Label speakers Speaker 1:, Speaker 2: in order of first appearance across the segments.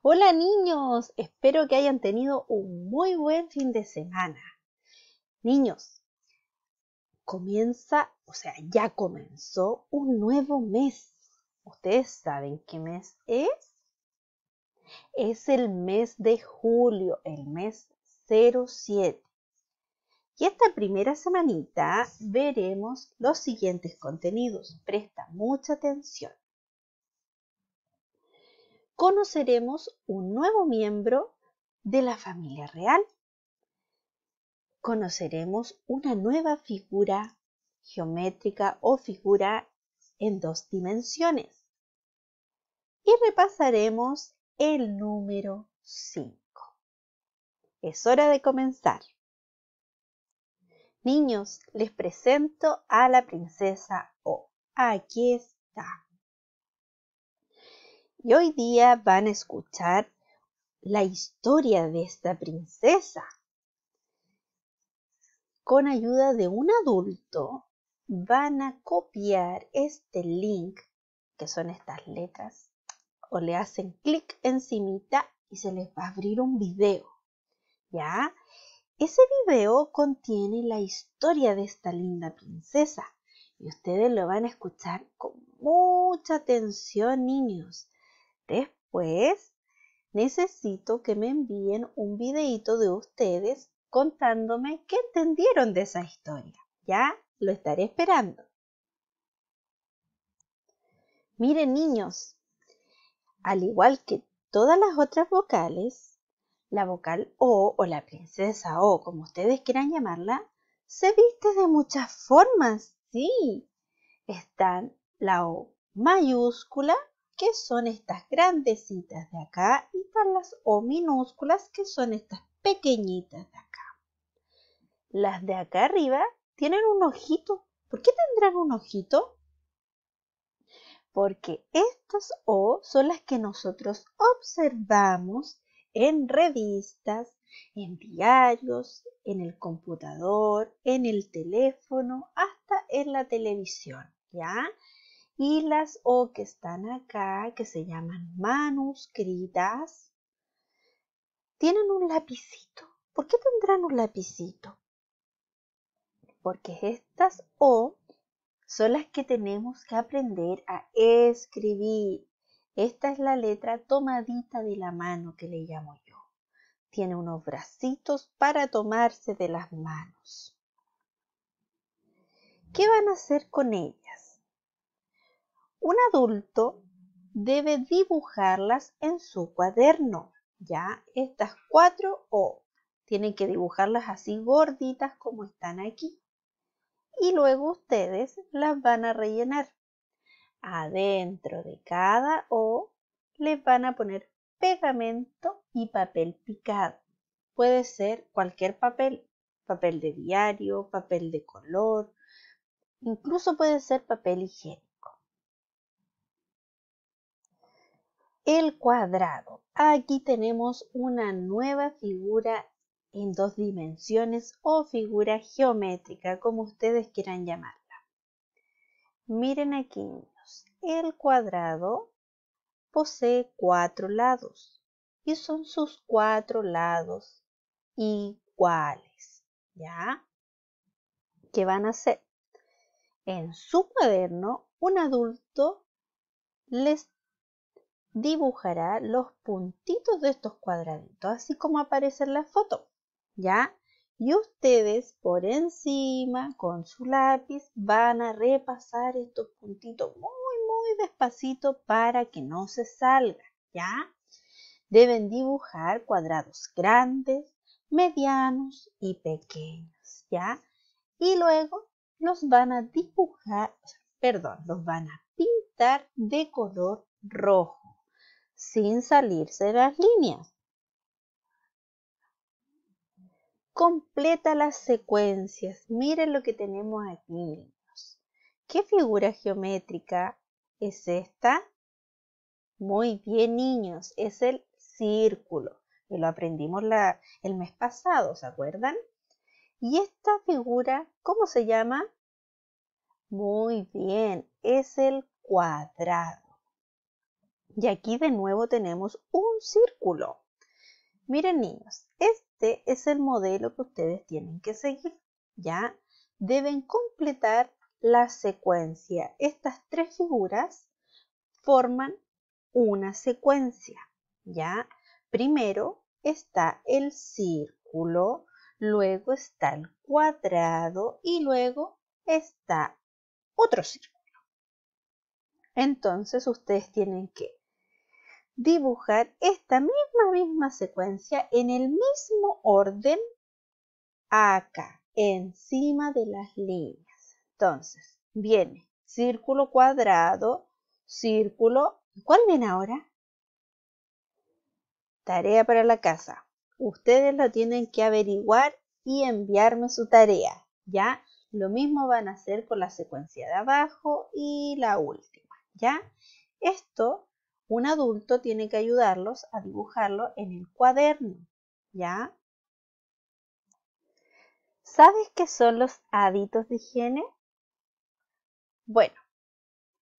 Speaker 1: Hola niños, espero que hayan tenido un muy buen fin de semana. Niños, comienza, o sea, ya comenzó un nuevo mes. ¿Ustedes saben qué mes es? Es el mes de julio, el mes 07. Y esta primera semanita veremos los siguientes contenidos. Presta mucha atención conoceremos un nuevo miembro de la familia real. Conoceremos una nueva figura geométrica o figura en dos dimensiones. Y repasaremos el número 5. Es hora de comenzar. Niños, les presento a la princesa O. Aquí está. Y hoy día van a escuchar la historia de esta princesa. Con ayuda de un adulto van a copiar este link, que son estas letras, o le hacen clic encimita y se les va a abrir un video. ¿Ya? Ese video contiene la historia de esta linda princesa y ustedes lo van a escuchar con mucha atención, niños Después, necesito que me envíen un videito de ustedes contándome qué entendieron de esa historia. Ya lo estaré esperando. Miren niños, al igual que todas las otras vocales, la vocal O o la princesa O, como ustedes quieran llamarla, se viste de muchas formas, sí. Están la O mayúscula ¿Qué son estas grandecitas de acá? Y para las O minúsculas, que son estas pequeñitas de acá. Las de acá arriba tienen un ojito. ¿Por qué tendrán un ojito? Porque estas O son las que nosotros observamos en revistas, en diarios, en el computador, en el teléfono, hasta en la televisión, ¿ya? y las O que están acá, que se llaman manuscritas, tienen un lapicito. ¿Por qué tendrán un lapicito? Porque estas O son las que tenemos que aprender a escribir. Esta es la letra tomadita de la mano que le llamo yo. Tiene unos bracitos para tomarse de las manos. ¿Qué van a hacer con ella? Un adulto debe dibujarlas en su cuaderno, ya estas cuatro O. Tienen que dibujarlas así gorditas como están aquí. Y luego ustedes las van a rellenar. Adentro de cada O les van a poner pegamento y papel picado. Puede ser cualquier papel, papel de diario, papel de color, incluso puede ser papel higiénico. El cuadrado. Aquí tenemos una nueva figura en dos dimensiones o figura geométrica, como ustedes quieran llamarla. Miren aquí, niños. El cuadrado posee cuatro lados y son sus cuatro lados iguales, ¿ya? ¿Qué van a hacer? En su cuaderno, un adulto les dibujará los puntitos de estos cuadraditos, así como aparece en la foto, ¿ya? Y ustedes por encima, con su lápiz, van a repasar estos puntitos muy, muy despacito para que no se salga, ¿ya? Deben dibujar cuadrados grandes, medianos y pequeños, ¿ya? Y luego los van a dibujar, perdón, los van a pintar de color rojo sin salirse de las líneas. Completa las secuencias. Miren lo que tenemos aquí, niños. ¿Qué figura geométrica es esta? Muy bien, niños. Es el círculo. lo aprendimos el mes pasado, ¿se acuerdan? ¿Y esta figura cómo se llama? Muy bien, es el cuadrado. Y aquí de nuevo tenemos un círculo. Miren niños, este es el modelo que ustedes tienen que seguir, ¿ya? Deben completar la secuencia. Estas tres figuras forman una secuencia, ¿ya? Primero está el círculo, luego está el cuadrado y luego está otro círculo. Entonces ustedes tienen que dibujar esta misma misma secuencia en el mismo orden acá, encima de las líneas. Entonces, viene círculo cuadrado, círculo... ¿Cuál viene ahora? Tarea para la casa. Ustedes lo tienen que averiguar y enviarme su tarea, ¿ya? Lo mismo van a hacer con la secuencia de abajo y la última, ¿ya? Esto un adulto tiene que ayudarlos a dibujarlo en el cuaderno, ¿ya? ¿Sabes qué son los hábitos de higiene? Bueno,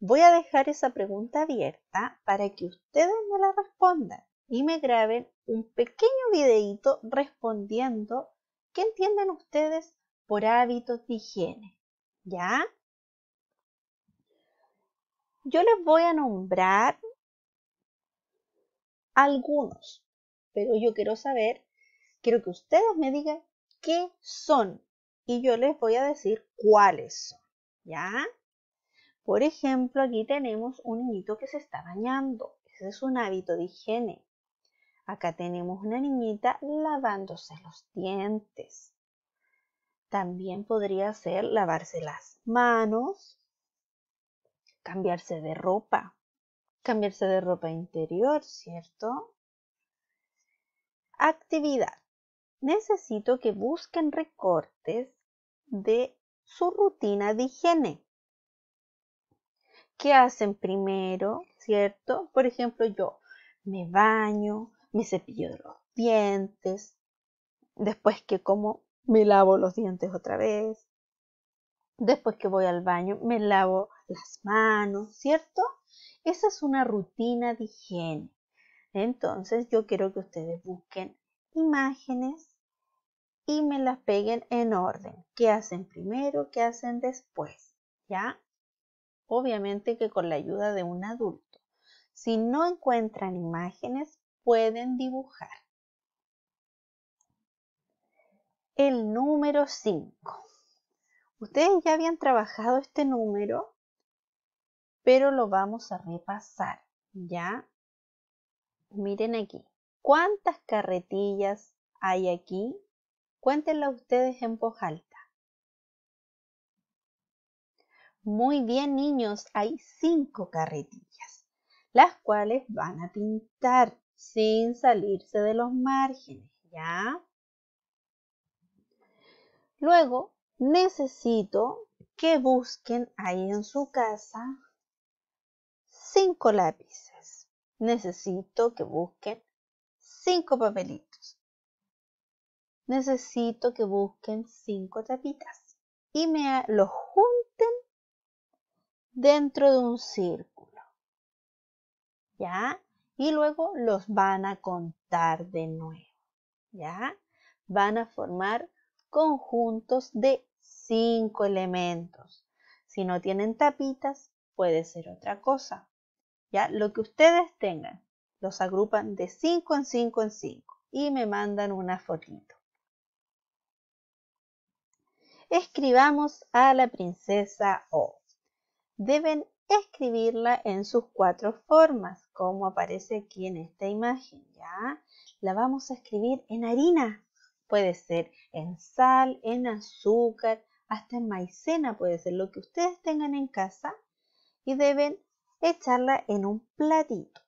Speaker 1: voy a dejar esa pregunta abierta para que ustedes me la respondan y me graben un pequeño videíto respondiendo qué entienden ustedes por hábitos de higiene, ¿ya? Yo les voy a nombrar algunos, pero yo quiero saber, quiero que ustedes me digan qué son y yo les voy a decir cuáles son, ¿ya? Por ejemplo, aquí tenemos un niñito que se está bañando, ese es un hábito de higiene. Acá tenemos una niñita lavándose los dientes. También podría ser lavarse las manos, cambiarse de ropa, cambiarse de ropa interior, ¿cierto? Actividad. Necesito que busquen recortes de su rutina de higiene. ¿Qué hacen primero, cierto? Por ejemplo, yo me baño, me cepillo los dientes, después que como me lavo los dientes otra vez, después que voy al baño me lavo las manos, ¿cierto? Esa es una rutina de higiene. Entonces yo quiero que ustedes busquen imágenes y me las peguen en orden. ¿Qué hacen primero? ¿Qué hacen después? ¿Ya? Obviamente que con la ayuda de un adulto. Si no encuentran imágenes, pueden dibujar. El número 5. Ustedes ya habían trabajado este número pero lo vamos a repasar, ¿ya? Miren aquí, ¿cuántas carretillas hay aquí? Cuéntenla ustedes en voz alta. Muy bien, niños, hay cinco carretillas, las cuales van a pintar sin salirse de los márgenes, ¿ya? Luego, necesito que busquen ahí en su casa cinco lápices. Necesito que busquen cinco papelitos. Necesito que busquen cinco tapitas y me los junten dentro de un círculo. ¿Ya? Y luego los van a contar de nuevo. ¿Ya? Van a formar conjuntos de cinco elementos. Si no tienen tapitas, puede ser otra cosa. Ya, lo que ustedes tengan, los agrupan de 5 en 5 en 5 y me mandan una fotito. Escribamos a la princesa O. Deben escribirla en sus cuatro formas, como aparece aquí en esta imagen, ¿ya? La vamos a escribir en harina, puede ser en sal, en azúcar, hasta en maicena puede ser lo que ustedes tengan en casa y deben echarla en un platito.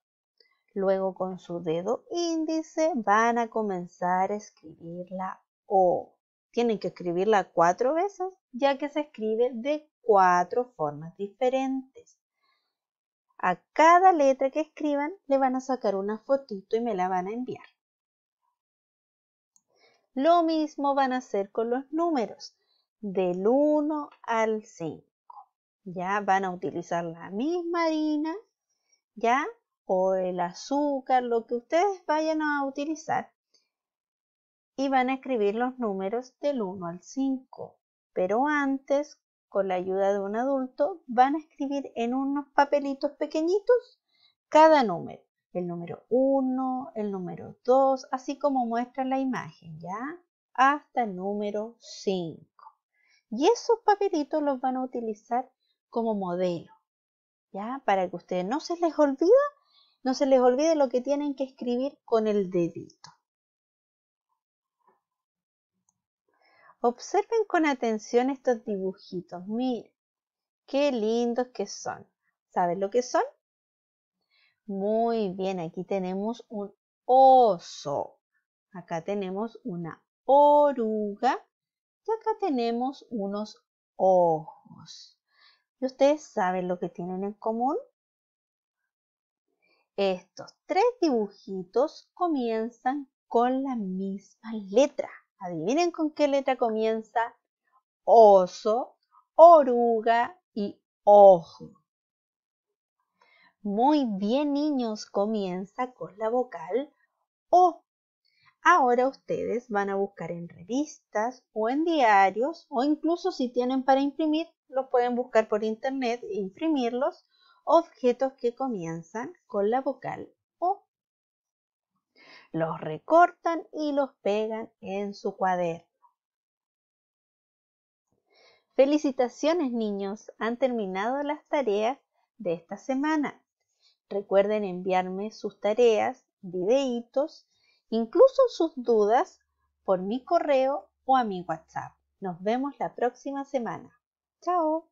Speaker 1: Luego con su dedo índice van a comenzar a escribir la O. Tienen que escribirla cuatro veces ya que se escribe de cuatro formas diferentes. A cada letra que escriban le van a sacar una fotito y me la van a enviar. Lo mismo van a hacer con los números del 1 al 5 ya van a utilizar la misma harina, ya, o el azúcar, lo que ustedes vayan a utilizar, y van a escribir los números del 1 al 5. Pero antes, con la ayuda de un adulto, van a escribir en unos papelitos pequeñitos cada número. El número 1, el número 2, así como muestra la imagen, ¿ya? Hasta el número 5. Y esos papelitos los van a utilizar como modelo, ¿ya? Para que ustedes no se les olvide, no se les olvide lo que tienen que escribir con el dedito. Observen con atención estos dibujitos, miren, qué lindos que son. ¿Saben lo que son? Muy bien, aquí tenemos un oso. Acá tenemos una oruga y acá tenemos unos ojos. ¿Y ustedes saben lo que tienen en común? Estos tres dibujitos comienzan con la misma letra. Adivinen con qué letra comienza oso, oruga y ojo. Muy bien niños, comienza con la vocal O. Ahora ustedes van a buscar en revistas o en diarios o incluso si tienen para imprimir los pueden buscar por internet e imprimirlos, objetos que comienzan con la vocal O. Los recortan y los pegan en su cuaderno. Felicitaciones niños, han terminado las tareas de esta semana. Recuerden enviarme sus tareas, videitos, incluso sus dudas por mi correo o a mi WhatsApp. Nos vemos la próxima semana. Chao.